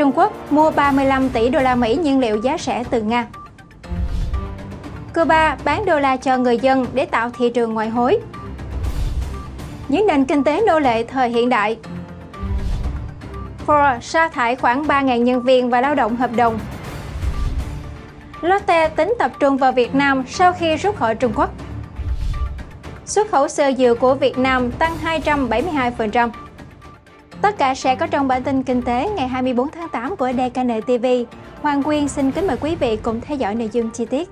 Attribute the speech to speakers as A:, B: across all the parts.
A: Trung Quốc mua 35 tỷ đô la Mỹ nhiên liệu giá rẻ từ Nga. Cuba bán đô la cho người dân để tạo thị trường ngoại hối. Những nền kinh tế nô lệ thời hiện đại. Ford sa thải khoảng 3.000 nhân viên và lao động hợp đồng. Lotte tính tập trung vào Việt Nam sau khi rút khỏi Trung Quốc. Xuất khẩu sơ dừa của Việt Nam tăng 272%. Tất cả sẽ có trong bản tin kinh tế ngày 24 tháng 8 của DKN TV. Hoàng Quyên xin kính mời quý vị cùng theo dõi nội dung chi tiết.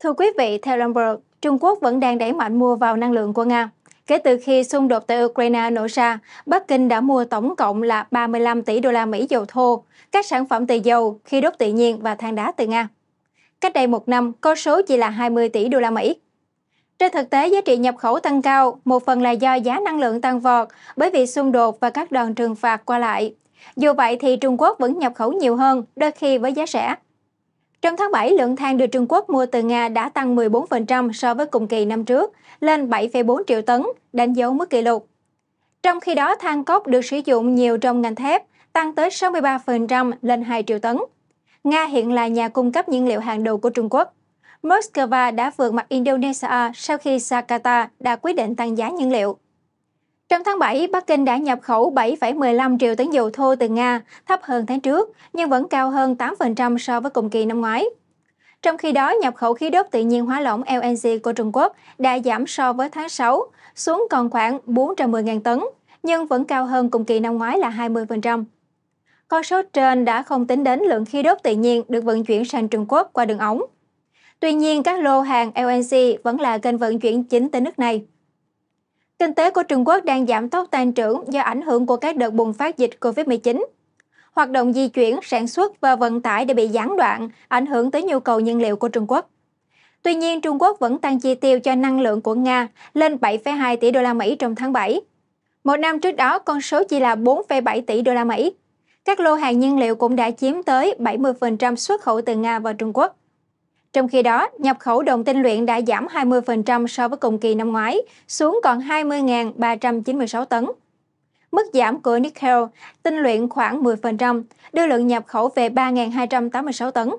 A: Thưa quý vị, theo Bloomberg, Trung Quốc vẫn đang đẩy mạnh mua vào năng lượng của Nga. Kể từ khi xung đột tại Ukraine nổ ra, Bắc Kinh đã mua tổng cộng là 35 tỷ đô la Mỹ dầu thô, các sản phẩm từ dầu, khí đốt tự nhiên và than đá từ Nga cách đây một năm con số chỉ là 20 tỷ đô la Mỹ. Trên thực tế, giá trị nhập khẩu tăng cao, một phần là do giá năng lượng tăng vọt bởi vì xung đột và các đòn trừng phạt qua lại. Dù vậy thì Trung Quốc vẫn nhập khẩu nhiều hơn, đôi khi với giá rẻ. Trong tháng 7, lượng than được Trung Quốc mua từ Nga đã tăng 14% so với cùng kỳ năm trước, lên 7,4 triệu tấn, đánh dấu mức kỷ lục. Trong khi đó, than cốc được sử dụng nhiều trong ngành thép, tăng tới 63% lên 2 triệu tấn. Nga hiện là nhà cung cấp nhiên liệu hàng đầu của Trung Quốc. Moscow đã vượt mặt Indonesia sau khi Jakarta đã quyết định tăng giá nhiên liệu. Trong tháng 7, Bắc Kinh đã nhập khẩu 7,15 triệu tấn dầu thô từ Nga, thấp hơn tháng trước, nhưng vẫn cao hơn 8% so với cùng kỳ năm ngoái. Trong khi đó, nhập khẩu khí đốt tự nhiên hóa lỏng LNG của Trung Quốc đã giảm so với tháng 6, xuống còn khoảng 410.000 tấn, nhưng vẫn cao hơn cùng kỳ năm ngoái là 20%. Con số trên đã không tính đến lượng khí đốt tự nhiên được vận chuyển sang Trung Quốc qua đường ống. Tuy nhiên, các lô hàng LNG vẫn là kênh vận chuyển chính tới nước này. Kinh tế của Trung Quốc đang giảm tốc tăng trưởng do ảnh hưởng của các đợt bùng phát dịch COVID-19. Hoạt động di chuyển, sản xuất và vận tải đã bị gián đoạn, ảnh hưởng tới nhu cầu nhiên liệu của Trung Quốc. Tuy nhiên, Trung Quốc vẫn tăng chi tiêu cho năng lượng của Nga lên 7,2 tỷ đô la Mỹ trong tháng 7. Một năm trước đó, con số chỉ là 4,7 tỷ đô la Mỹ. Các lô hàng nhiên liệu cũng đã chiếm tới 70% xuất khẩu từ Nga vào Trung Quốc. Trong khi đó, nhập khẩu đồng tinh luyện đã giảm 20% so với cùng kỳ năm ngoái, xuống còn 20.396 tấn. Mức giảm của nickel tinh luyện khoảng 10%, đưa lượng nhập khẩu về 3.286 tấn.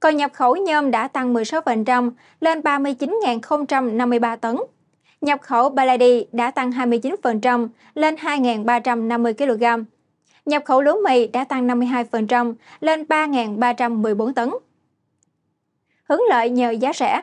A: Còn nhập khẩu nhôm đã tăng 16% lên 39.053 tấn. Nhập khẩu Palladi đã tăng 29% lên 2.350 kg nhập khẩu lúa mì đã tăng 52% lên 3.314 tấn. Hướng lợi nhờ giá rẻ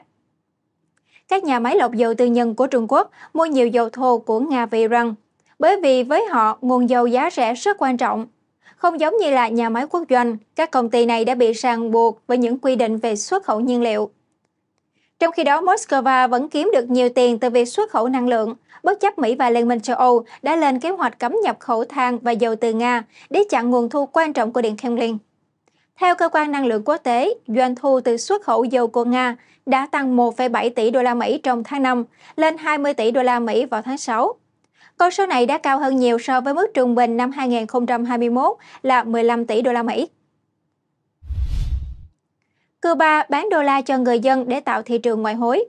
A: Các nhà máy lọc dầu tư nhân của Trung Quốc mua nhiều dầu thô của Nga và rằng, bởi vì với họ nguồn dầu giá rẻ rất quan trọng. Không giống như là nhà máy quốc doanh, các công ty này đã bị ràng buộc với những quy định về xuất khẩu nhiên liệu. Trong khi đó, Moscow vẫn kiếm được nhiều tiền từ việc xuất khẩu năng lượng, bất chấp Mỹ và Liên minh châu Âu đã lên kế hoạch cấm nhập khẩu than và dầu từ Nga để chặn nguồn thu quan trọng của Điện Kremlin. Theo cơ quan năng lượng quốc tế, doanh thu từ xuất khẩu dầu của Nga đã tăng 1,7 tỷ đô la Mỹ trong tháng 5 lên 20 tỷ đô la Mỹ vào tháng 6. Con số này đã cao hơn nhiều so với mức trung bình năm 2021 là 15 tỷ đô la Mỹ. Cuba bán đô la cho người dân để tạo thị trường ngoại hối.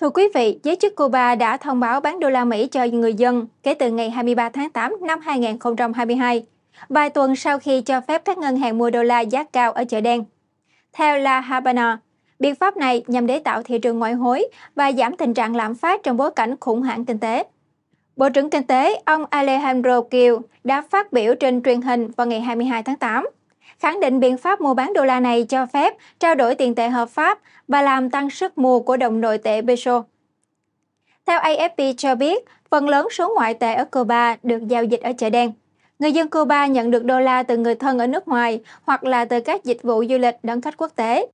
A: Thưa quý vị, giới chức Cuba đã thông báo bán đô la Mỹ cho người dân kể từ ngày 23 tháng 8 năm 2022, vài tuần sau khi cho phép các ngân hàng mua đô la giá cao ở chợ đen. Theo La Habana, biện pháp này nhằm để tạo thị trường ngoại hối và giảm tình trạng lạm phát trong bối cảnh khủng hoảng kinh tế. Bộ trưởng Kinh tế ông Alejandro Gil đã phát biểu trên truyền hình vào ngày 22 tháng 8 khẳng định biện pháp mua bán đô la này cho phép trao đổi tiền tệ hợp pháp và làm tăng sức mua của đồng nội tệ peso. Theo AFP cho biết, phần lớn số ngoại tệ ở Cuba được giao dịch ở chợ đen. Người dân Cuba nhận được đô la từ người thân ở nước ngoài hoặc là từ các dịch vụ du lịch đón khách quốc tế.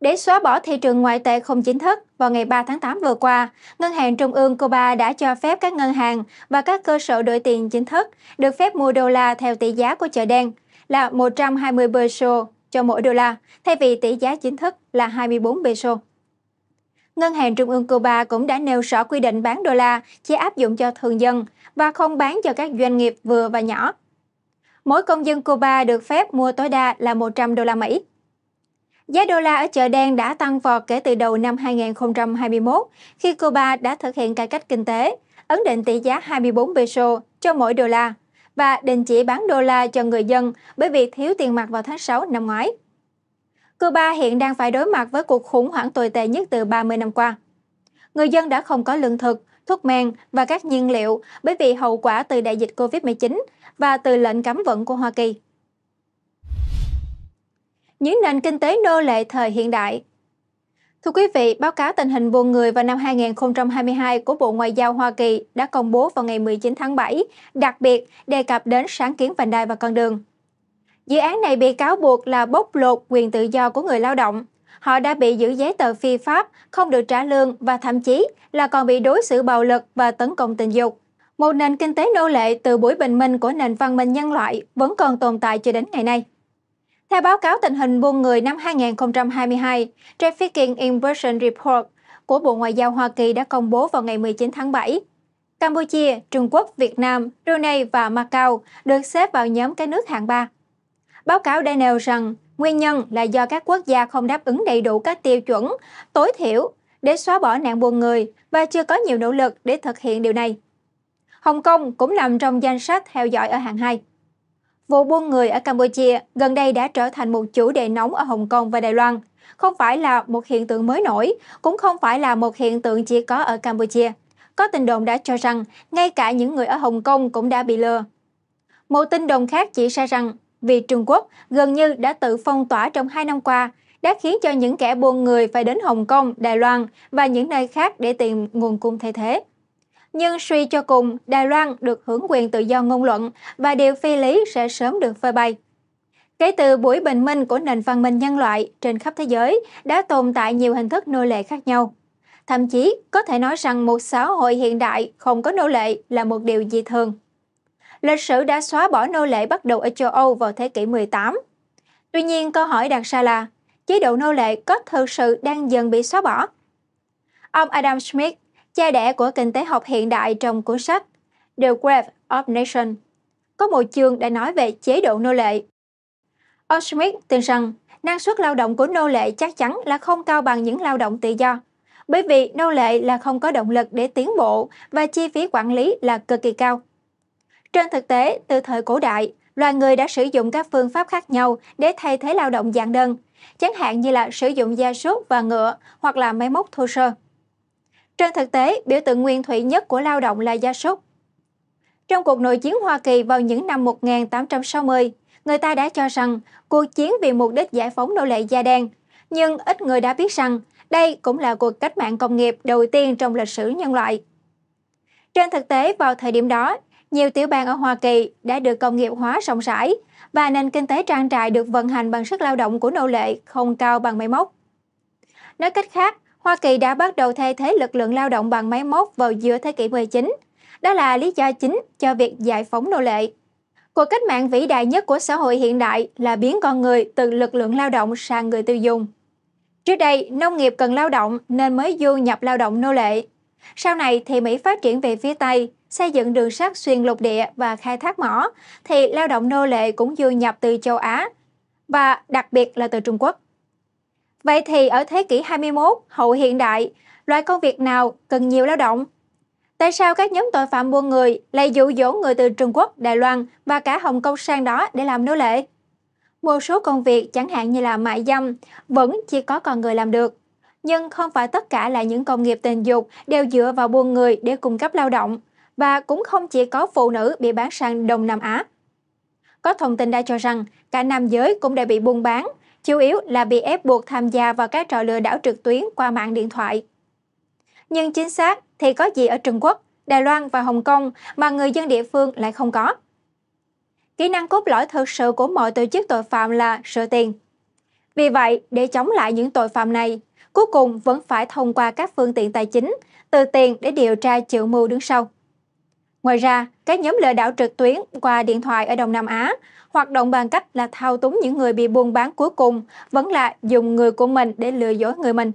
A: Để xóa bỏ thị trường ngoại tệ không chính thức, vào ngày 3 tháng 8 vừa qua, Ngân hàng Trung ương Cuba đã cho phép các ngân hàng và các cơ sở đổi tiền chính thức được phép mua đô la theo tỷ giá của chợ đen – là 120 peso cho mỗi đô la, thay vì tỷ giá chính thức là 24 peso. Ngân hàng Trung ương Cuba cũng đã nêu rõ quy định bán đô la chỉ áp dụng cho thường dân và không bán cho các doanh nghiệp vừa và nhỏ. Mỗi công dân Cuba được phép mua tối đa là 100 đô la Mỹ. Giá đô la ở chợ đen đã tăng vọt kể từ đầu năm 2021 khi Cuba đã thực hiện cải cách kinh tế, ấn định tỷ giá 24 peso cho mỗi đô la và đình chỉ bán đô la cho người dân bởi việc thiếu tiền mặt vào tháng 6 năm ngoái. Cuba hiện đang phải đối mặt với cuộc khủng hoảng tồi tệ nhất từ 30 năm qua. Người dân đã không có lương thực, thuốc men và các nhiên liệu bởi vì hậu quả từ đại dịch COVID-19 và từ lệnh cấm vận của Hoa Kỳ. Những nền kinh tế nô lệ thời hiện đại Thưa quý vị, báo cáo tình hình buôn người vào năm 2022 của Bộ Ngoại giao Hoa Kỳ đã công bố vào ngày 19 tháng 7, đặc biệt đề cập đến sáng kiến vành đai và con đường. Dự án này bị cáo buộc là bóc lột quyền tự do của người lao động. Họ đã bị giữ giấy tờ phi pháp, không được trả lương và thậm chí là còn bị đối xử bạo lực và tấn công tình dục. Một nền kinh tế nô lệ từ buổi bình minh của nền văn minh nhân loại vẫn còn tồn tại cho đến ngày nay. Theo báo cáo tình hình buôn người năm 2022, Trafficking in Person Report của Bộ Ngoại giao Hoa Kỳ đã công bố vào ngày 19 tháng 7. Campuchia, Trung Quốc, Việt Nam, Brunei và Macau được xếp vào nhóm các nước hạng 3. Báo cáo đã nêu rằng nguyên nhân là do các quốc gia không đáp ứng đầy đủ các tiêu chuẩn tối thiểu để xóa bỏ nạn buôn người và chưa có nhiều nỗ lực để thực hiện điều này. Hồng Kông cũng nằm trong danh sách theo dõi ở hạng 2. Vụ buôn người ở Campuchia gần đây đã trở thành một chủ đề nóng ở Hồng Kông và Đài Loan. Không phải là một hiện tượng mới nổi, cũng không phải là một hiện tượng chỉ có ở Campuchia. Có tin đồn đã cho rằng ngay cả những người ở Hồng Kông cũng đã bị lừa. Một tin đồn khác chỉ ra rằng vì Trung Quốc gần như đã tự phong tỏa trong hai năm qua, đã khiến cho những kẻ buôn người phải đến Hồng Kông, Đài Loan và những nơi khác để tìm nguồn cung thay thế. Nhưng suy cho cùng, Đài Loan được hưởng quyền tự do ngôn luận và điều phi lý sẽ sớm được phơi bày. Kể từ buổi bình minh của nền văn minh nhân loại trên khắp thế giới đã tồn tại nhiều hình thức nô lệ khác nhau. Thậm chí có thể nói rằng một xã hội hiện đại không có nô lệ là một điều dị thường. Lịch sử đã xóa bỏ nô lệ bắt đầu ở châu Âu vào thế kỷ 18. Tuy nhiên câu hỏi đặt ra là chế độ nô lệ có thực sự đang dần bị xóa bỏ? Ông Adam Smith, cha đẻ của kinh tế học hiện đại trong cuốn sách The Wealth of Nation có một chương đã nói về chế độ nô lệ. Ông Smith tin rằng năng suất lao động của nô lệ chắc chắn là không cao bằng những lao động tự do, bởi vì nô lệ là không có động lực để tiến bộ và chi phí quản lý là cực kỳ cao. Trên thực tế, từ thời cổ đại, loài người đã sử dụng các phương pháp khác nhau để thay thế lao động dạng đơn, chẳng hạn như là sử dụng gia súc và ngựa hoặc là máy móc thô sơ. Trên thực tế, biểu tượng nguyên thủy nhất của lao động là gia súc. Trong cuộc nội chiến Hoa Kỳ vào những năm 1860, người ta đã cho rằng cuộc chiến vì mục đích giải phóng nô lệ da đen, nhưng ít người đã biết rằng đây cũng là cuộc cách mạng công nghiệp đầu tiên trong lịch sử nhân loại. Trên thực tế, vào thời điểm đó, nhiều tiểu bang ở Hoa Kỳ đã được công nghiệp hóa rộng rãi và nền kinh tế trang trại được vận hành bằng sức lao động của nô lệ không cao bằng máy móc. Nói cách khác, Hoa Kỳ đã bắt đầu thay thế lực lượng lao động bằng máy móc vào giữa thế kỷ 19. Đó là lý do chính cho việc giải phóng nô lệ. Cuộc cách mạng vĩ đại nhất của xã hội hiện đại là biến con người từ lực lượng lao động sang người tiêu dùng. Trước đây, nông nghiệp cần lao động nên mới du nhập lao động nô lệ. Sau này thì Mỹ phát triển về phía Tây, xây dựng đường sắt xuyên lục địa và khai thác mỏ, thì lao động nô lệ cũng du nhập từ châu Á, và đặc biệt là từ Trung Quốc. Vậy thì ở thế kỷ 21 hậu hiện đại, loại công việc nào cần nhiều lao động? Tại sao các nhóm tội phạm buôn người lại dụ dỗ người từ Trung Quốc, Đài Loan và cả Hồng Kông sang đó để làm nô lệ? Một số công việc chẳng hạn như là mại dâm vẫn chỉ có con người làm được. Nhưng không phải tất cả là những công nghiệp tình dục đều dựa vào buôn người để cung cấp lao động và cũng không chỉ có phụ nữ bị bán sang Đông Nam Á. Có thông tin đã cho rằng cả nam giới cũng đã bị buôn bán chủ yếu là bị ép buộc tham gia vào các trò lừa đảo trực tuyến qua mạng điện thoại. Nhưng chính xác thì có gì ở Trung Quốc, Đài Loan và Hồng Kông mà người dân địa phương lại không có? Kỹ năng cốt lõi thực sự của mọi tổ chức tội phạm là sợ tiền. Vì vậy, để chống lại những tội phạm này, cuối cùng vẫn phải thông qua các phương tiện tài chính, từ tiền để điều tra chịu mưu đứng sau. Ngoài ra, các nhóm lừa đảo trực tuyến qua điện thoại ở Đông Nam Á hoạt động bằng cách là thao túng những người bị buôn bán cuối cùng, vẫn là dùng người của mình để lừa dối người mình.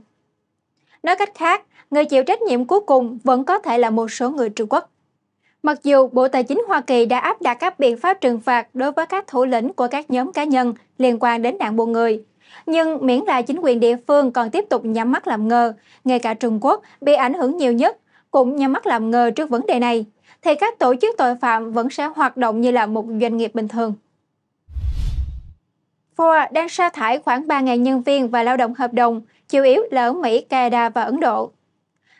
A: Nói cách khác, người chịu trách nhiệm cuối cùng vẫn có thể là một số người Trung Quốc. Mặc dù Bộ Tài chính Hoa Kỳ đã áp đặt các biện pháp trừng phạt đối với các thủ lĩnh của các nhóm cá nhân liên quan đến nạn buôn người, nhưng miễn là chính quyền địa phương còn tiếp tục nhắm mắt làm ngơ, ngay cả Trung Quốc bị ảnh hưởng nhiều nhất cũng nhắm mắt làm ngơ trước vấn đề này thì các tổ chức tội phạm vẫn sẽ hoạt động như là một doanh nghiệp bình thường. Ford đang sa thải khoảng 3.000 nhân viên và lao động hợp đồng, chủ yếu là ở Mỹ, Canada và Ấn Độ.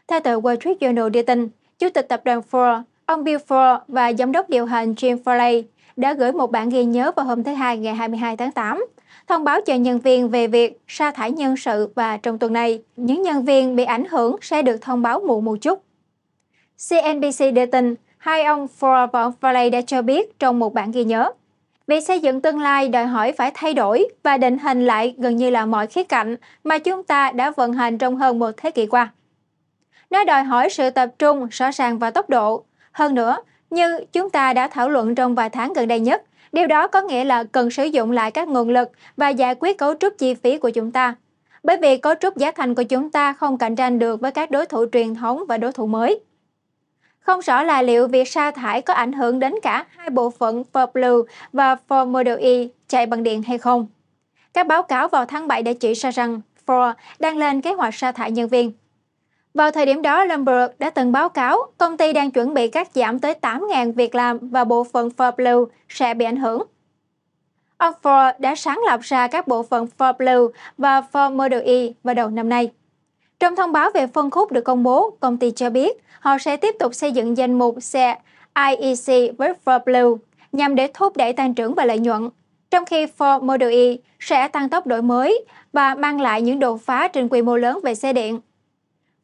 A: Theo tờ Wall Street Journal đưa tin, Chủ tịch tập đoàn Ford, ông Bill Ford và giám đốc điều hành Jim Farley đã gửi một bản ghi nhớ vào hôm thứ Hai ngày 22 tháng 8, thông báo cho nhân viên về việc sa thải nhân sự và trong tuần này, những nhân viên bị ảnh hưởng sẽ được thông báo muộn một chút. CNBC đưa tin hai ông Forever Valley đã cho biết trong một bản ghi nhớ. Việc xây dựng tương lai đòi hỏi phải thay đổi và định hình lại gần như là mọi khía cạnh mà chúng ta đã vận hành trong hơn một thế kỷ qua. Nó đòi hỏi sự tập trung, rõ ràng và tốc độ. Hơn nữa, như chúng ta đã thảo luận trong vài tháng gần đây nhất, điều đó có nghĩa là cần sử dụng lại các nguồn lực và giải quyết cấu trúc chi phí của chúng ta. Bởi vì cấu trúc giá thành của chúng ta không cạnh tranh được với các đối thủ truyền thống và đối thủ mới. Không rõ là liệu việc sa thải có ảnh hưởng đến cả hai bộ phận Ford Blue và Ford Model E chạy bằng điện hay không. Các báo cáo vào tháng 7 đã chỉ ra rằng Ford đang lên kế hoạch sa thải nhân viên. Vào thời điểm đó, Lumberg đã từng báo cáo công ty đang chuẩn bị cắt giảm tới 8.000 việc làm và bộ phận Ford Blue sẽ bị ảnh hưởng. Ford đã sáng lập ra các bộ phận Ford Blue và Ford Model E vào đầu năm nay. Trong thông báo về phân khúc được công bố, công ty cho biết họ sẽ tiếp tục xây dựng danh mục xe IEC với Ford Blue nhằm để thúc đẩy tăng trưởng và lợi nhuận, trong khi Ford Model E sẽ tăng tốc đổi mới và mang lại những đột phá trên quy mô lớn về xe điện.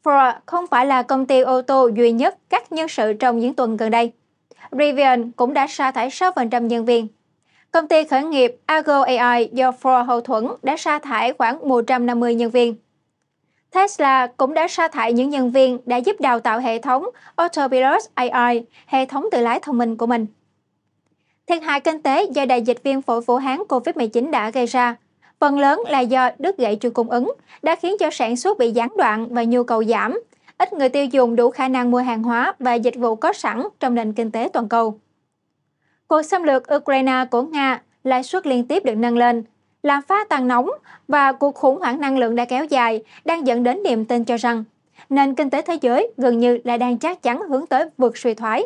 A: Ford không phải là công ty ô tô duy nhất cắt nhân sự trong những tuần gần đây. Rivian cũng đã sa thải 6% nhân viên. Công ty khởi nghiệp Argo AI do Ford hậu thuẫn đã sa thải khoảng 150 nhân viên. Tesla cũng đã sa thải những nhân viên đã giúp đào tạo hệ thống Autopilot AI, hệ thống tự lái thông minh của mình. Thiệt hại kinh tế do đại dịch viêm phổi Vũ Hán COVID-19 đã gây ra, phần lớn là do đứt gãy chuỗi cung ứng, đã khiến cho sản xuất bị gián đoạn và nhu cầu giảm. Ít người tiêu dùng đủ khả năng mua hàng hóa và dịch vụ có sẵn trong nền kinh tế toàn cầu. Cuộc xâm lược Ukraine của Nga lãi suất liên tiếp được nâng lên, làm phá tan nóng và cuộc khủng hoảng năng lượng đã kéo dài đang dẫn đến niềm tin cho rằng nền kinh tế thế giới gần như là đang chắc chắn hướng tới vượt suy thoái.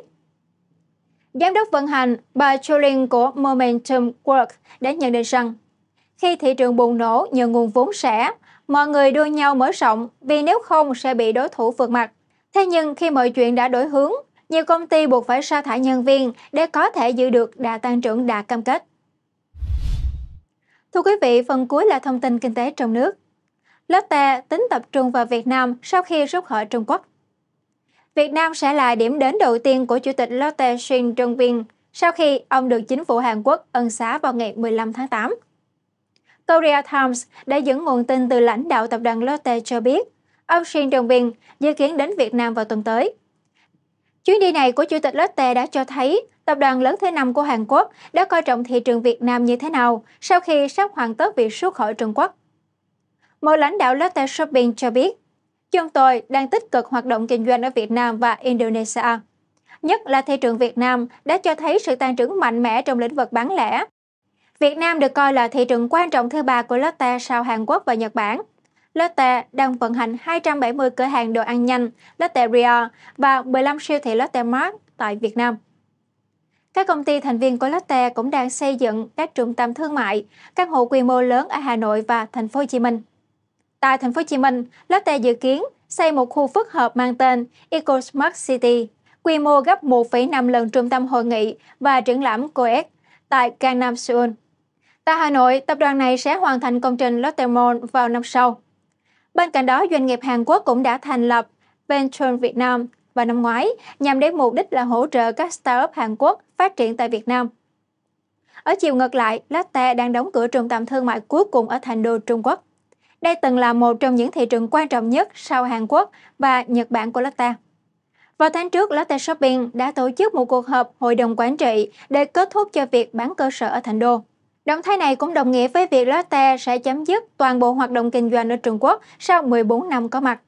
A: Giám đốc vận hành bà Jolin của Momentum Work đã nhận định rằng khi thị trường bùng nổ nhờ nguồn vốn rẻ, mọi người đua nhau mở rộng vì nếu không sẽ bị đối thủ vượt mặt. Thế nhưng khi mọi chuyện đã đổi hướng, nhiều công ty buộc phải sa thải nhân viên để có thể giữ được đà tăng trưởng đã cam kết. Thưa quý vị, phần cuối là thông tin kinh tế trong nước. Lotte tính tập trung vào Việt Nam sau khi rút khỏi Trung Quốc. Việt Nam sẽ là điểm đến đầu tiên của Chủ tịch Lotte Shin Jong-bin sau khi ông được chính phủ Hàn Quốc ân xá vào ngày 15 tháng 8. Korea Times đã dẫn nguồn tin từ lãnh đạo tập đoàn Lotte cho biết, ông Shin Jong-bin dự kiến đến Việt Nam vào tuần tới. Chuyến đi này của Chủ tịch Lotte đã cho thấy tập đoàn lớn thứ năm của Hàn Quốc đã coi trọng thị trường Việt Nam như thế nào sau khi sắp hoàn tất việc xuất khỏi Trung Quốc. Một lãnh đạo Lotte Shopping cho biết, chúng tôi đang tích cực hoạt động kinh doanh ở Việt Nam và Indonesia. Nhất là thị trường Việt Nam đã cho thấy sự tăng trưởng mạnh mẽ trong lĩnh vực bán lẻ. Việt Nam được coi là thị trường quan trọng thứ ba của Lotte sau Hàn Quốc và Nhật Bản. Lotte đang vận hành 270 cửa hàng đồ ăn nhanh Lotte Ria và 15 siêu thị Lotte Mart tại Việt Nam. Các công ty thành viên của Lotte cũng đang xây dựng các trung tâm thương mại, căn hộ quy mô lớn ở Hà Nội và thành phố Hồ Chí Minh. Tại thành phố Hồ Chí Minh, Lotte dự kiến xây một khu phức hợp mang tên EcoSmart City, quy mô gấp 1,5 lần trung tâm hội nghị và triển lãm COEX tại Gangnam Seoul. Tại Hà Nội, tập đoàn này sẽ hoàn thành công trình Lotte Mall vào năm sau. Bên cạnh đó, doanh nghiệp Hàn Quốc cũng đã thành lập Venture Việt Nam và năm ngoái nhằm đến mục đích là hỗ trợ các startup Hàn Quốc phát triển tại Việt Nam. Ở chiều ngược lại, Lotte đang đóng cửa trung tâm thương mại cuối cùng ở Thành đô Trung Quốc. Đây từng là một trong những thị trường quan trọng nhất sau Hàn Quốc và Nhật Bản của Lotte. Vào tháng trước, Lotte Shopping đã tổ chức một cuộc họp hội đồng quản trị để kết thúc cho việc bán cơ sở ở Thành Đô. Động thái này cũng đồng nghĩa với việc Lotte sẽ chấm dứt toàn bộ hoạt động kinh doanh ở Trung Quốc sau 14 năm có mặt.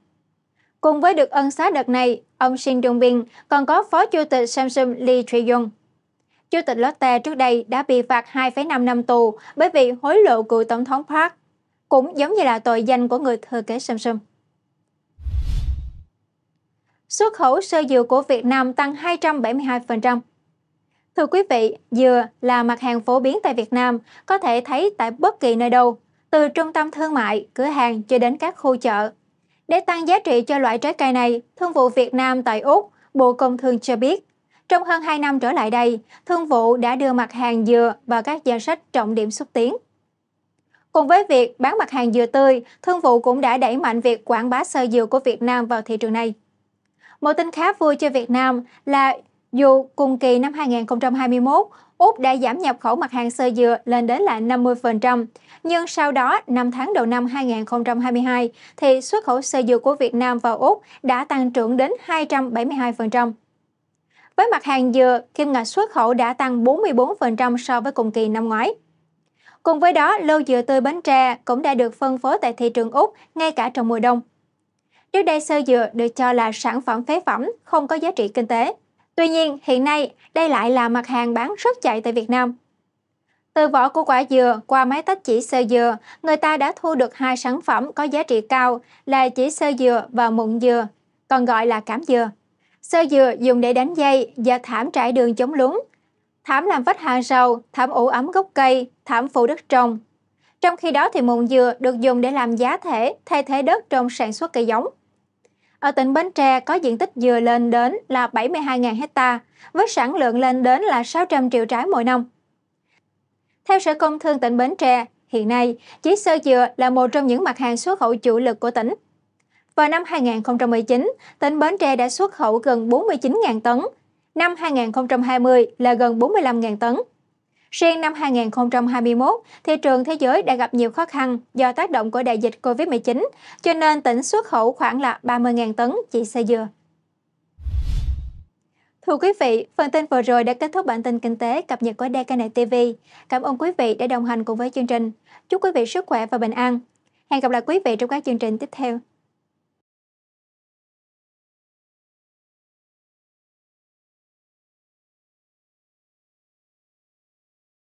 A: Cùng với được ân xá đợt này, ông Shin Dong-bin còn có phó chủ tịch Samsung Lee Chae-yong. Chủ tịch Lotte trước đây đã bị phạt 2,5 năm tù bởi vì hối lộ cựu tổng thống Park, cũng giống như là tội danh của người thừa kế Samsung. Xuất khẩu sơ dừa của Việt Nam tăng 272%. Thưa quý vị, dừa là mặt hàng phổ biến tại Việt Nam, có thể thấy tại bất kỳ nơi đâu, từ trung tâm thương mại, cửa hàng cho đến các khu chợ. Để tăng giá trị cho loại trái cây này, Thương vụ Việt Nam tại Úc, Bộ Công Thương cho biết, trong hơn 2 năm trở lại đây, Thương vụ đã đưa mặt hàng dừa vào các danh sách trọng điểm xúc tiến. Cùng với việc bán mặt hàng dừa tươi, Thương vụ cũng đã đẩy mạnh việc quảng bá sơ dừa của Việt Nam vào thị trường này. Một tin khá vui cho Việt Nam là dù cùng kỳ năm 2021, Úc đã giảm nhập khẩu mặt hàng sơ dừa lên đến là 50%. Nhưng sau đó, năm tháng đầu năm 2022, thì xuất khẩu sơ dừa của Việt Nam vào Úc đã tăng trưởng đến 272%. Với mặt hàng dừa, kim ngạch xuất khẩu đã tăng 44% so với cùng kỳ năm ngoái. Cùng với đó, lô dừa tươi bánh Tre cũng đã được phân phối tại thị trường Úc ngay cả trong mùa đông. Trước đây sơ dừa được cho là sản phẩm phế phẩm, không có giá trị kinh tế. Tuy nhiên, hiện nay đây lại là mặt hàng bán rất chạy tại Việt Nam. Từ vỏ của quả dừa qua máy tách chỉ sơ dừa, người ta đã thu được hai sản phẩm có giá trị cao là chỉ sơ dừa và mụn dừa, còn gọi là cám dừa. Sơ dừa dùng để đánh dây và thảm trải đường chống lún, thảm làm vách hàng rào thảm ủ ấm gốc cây, thảm phủ đất trồng. Trong khi đó thì mụn dừa được dùng để làm giá thể, thay thế đất trong sản xuất cây giống. Ở tỉnh Bến Tre có diện tích dừa lên đến là 72.000 hecta, với sản lượng lên đến là 600 triệu trái mỗi năm. Theo Sở Công Thương tỉnh Bến Tre, hiện nay, chỉ sơ dừa là một trong những mặt hàng xuất khẩu chủ lực của tỉnh. Vào năm 2019, tỉnh Bến Tre đã xuất khẩu gần 49.000 tấn, năm 2020 là gần 45.000 tấn. Riêng năm 2021, thị trường thế giới đã gặp nhiều khó khăn do tác động của đại dịch COVID-19, cho nên tỉnh xuất khẩu khoảng là 30.000 tấn chỉ xe dừa. Thưa quý vị, phần tin vừa rồi đã kết thúc bản tin kinh tế cập nhật của DKN TV. Cảm ơn quý vị đã đồng hành cùng với chương trình. Chúc quý vị sức khỏe và bình an. Hẹn gặp lại quý vị trong các chương trình tiếp theo.